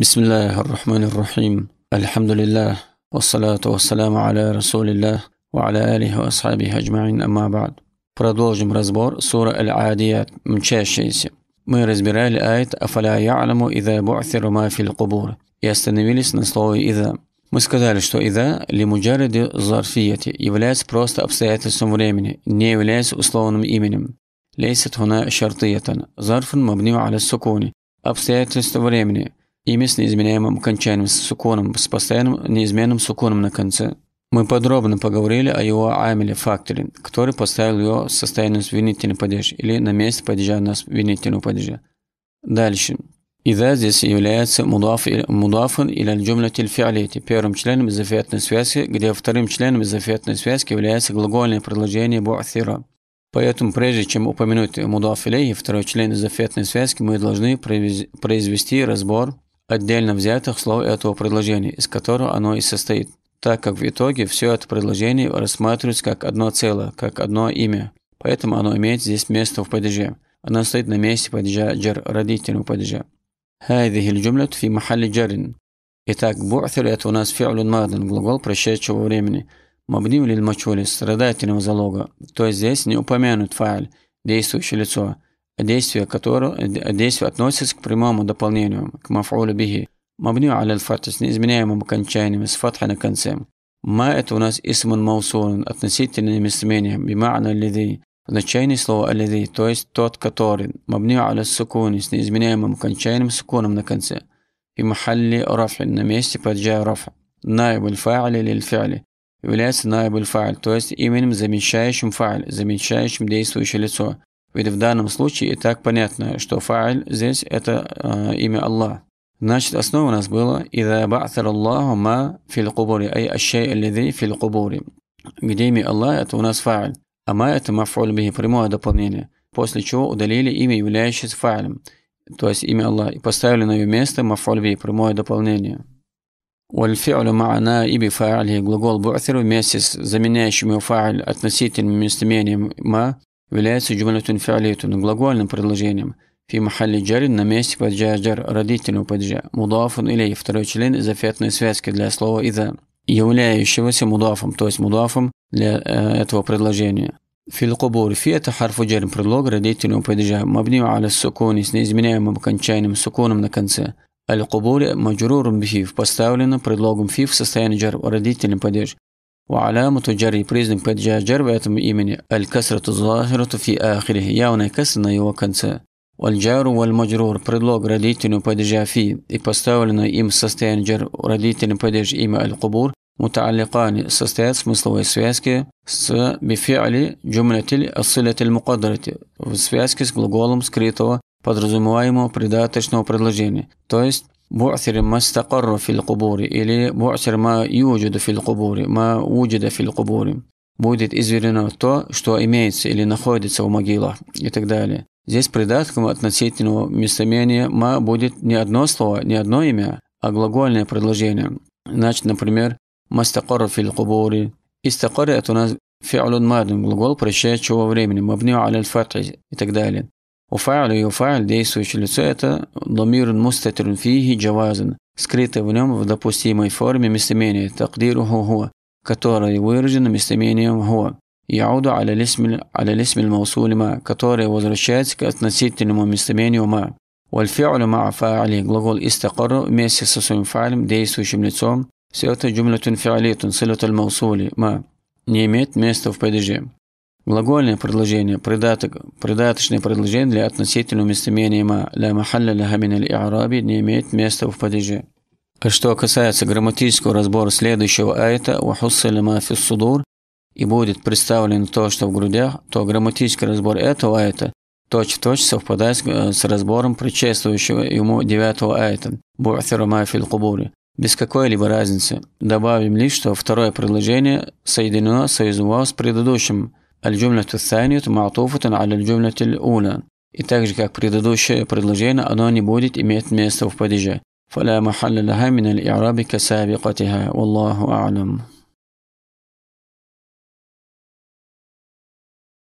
بسم الله الرحمن الرحيم الحمد لله والصلاة والسلام على رسول الله وعلى آله وأصحابه أجمعين أما بعد Продолжим разбор суры Аль-Адият, мчащиеся. Мы разбирали аят «Афаля я'ламу ида бу'тиру ма фил кубур» и остановились на слове «ида». Мы сказали, что «ида» ли муджариди зарфияти является просто обстоятельством времени, не является условным именем. Лейсит хуна шартиятан, зарфун мабним аля сукуни, обстоятельство времени – имя с неизменяемым окончанием, с суконом, с постоянным неизменным суконом на конце. Мы подробно поговорили о его амиле факторе, который поставил его в состояние винительный падеж или на месте падежа на винительного падежа. Дальше. Ида здесь является мудафан или аль-джумля тильфиалити, первым членом изофетной связки, где вторым членом изофетной связки является глагольное предложение бу'аthira. Поэтому прежде чем упомянуть мудаф или второй член изофетной связки, мы должны произвести разбор отдельно взятых слов этого предложения, из которого оно и состоит, так как в итоге все это предложение рассматривается как одно целое, как одно имя, поэтому оно имеет здесь место в падеже. Оно стоит на месте падежа джар, родительного падежа. هذه الجملة في محل جر Итак, бу'тилят у нас фи'лю мадан, глагол прошедшего времени. Мабним лиль мачули, страдательного залога. То есть здесь не упомянут файл действующее лицо действие которого действие относится к прямому дополнению, к мафулю бихи. Мабню аляль фатх с неизменяемым окончанием, с фатха на конце. Ма это у нас исман маусун, относительное местоимение, бима'на лиди. Значение слова алиди, то есть тот, который. Мабню аляль сукуни с неизменяемым окончанием, сукуном на конце. И махалли рафи на месте паджа рафа. Наиб аль-фа'ли лиль-фи'ли является наиб аль-фа'ль, то есть именем замещающим фа'ль, замещающим действующее лицо. Ведь в данном случае и так понятно, что фа'иль здесь – это э, имя Аллах. Значит, основа у нас была «Ида ба'тар Аллаху ма фил кубури», ай ащай аллизи фил кубури. Где имя Аллах – это у нас фа'иль, а ма – это маф'уль бихи, прямое дополнение. После чего удалили имя, являющееся фа'илем, то есть имя Аллах, и поставили на ее место маф'уль бихи, прямое дополнение. والفعل مع نائب فاعله глагол بعثر вместе с заменяющим его фа'иль относительным местоимением «ма» является джумлятун фиолетун глагольным предложением фи махалли джарин на месте паджа джар родительного паджа мудафун или второй член из аффектной связки для слова «ида», являющегося мудафом, то есть мудафом для э, этого предложения. Фил фи это харфу джарин предлог родительного паджа мабнию аля сукуни с неизменяемым окончанием суконом на конце. Аль-Кубур маджрурум биф поставлено предлогом фи в состоянии джар родительный падеж. وعلامة جر بريزن قد جاء جر إيمن الكسرة الظاهرة في آخره يعني كسرنا يوكنسا والجار والمجرور بريدلوغ رديتن قد جاء في إبستاولنا إيم سستين جر رديتن قد جاء إيم القبور متعلقان سستات مستوي سفياسكي س بفعل جملة الصلة المقدرة سفياسكي سكريتو подразумеваемого предаточного предложения, то есть بعثر ما استقر في القبور или بعثر ما يوجد في القبور ما وجد في القبور будет изведено то, что имеется или находится в могилах и так далее. Здесь придатком относительного местомения «ма» будет не одно слово, не одно имя, а глагольное предложение. Значит, например, «мастакор фил кубури». «Истакор» – это у нас фи'лун мадун глагол прощающего времени, «мабни аляль фатхи» и так далее. وفعل يفعل действующее лицо – это ضمير مستتر فيه جواز, скрытое в нем в допустимой форме местоимение تقديره هو, которое выражено местоимением هو. يعود على الاسم على الاسم الموصول ما, которое возвращается к относительному местоимению ما. والفعل مع فاعله глагол استقر вместе со своим фаилем, действующим лицом, все это جملة فعلية صلة الموصول ما, не имеет места в падеже. Глагольное предложение, придаток, придаточное предложение для относительного местоимения «ма» «ля махалля ля хамин араби» не имеет места в падеже. А что касается грамматического разбора следующего аята «Вахуссаля ма фис судур» и будет представлено то, что в грудях, то грамматический разбор этого аята точь-в-точь совпадает с э, разбором предшествующего ему девятого аята «Бу'фиру ма кубури» без какой-либо разницы. Добавим лишь, что второе предложение соединено, союзовало с предыдущим الجملة الثانية معطوفة على الجملة الأولى. И так же, как предыдущее предложение, оно не будет иметь места в падеже. فلا محل لها من الإعراب كسابقتها والله أعلم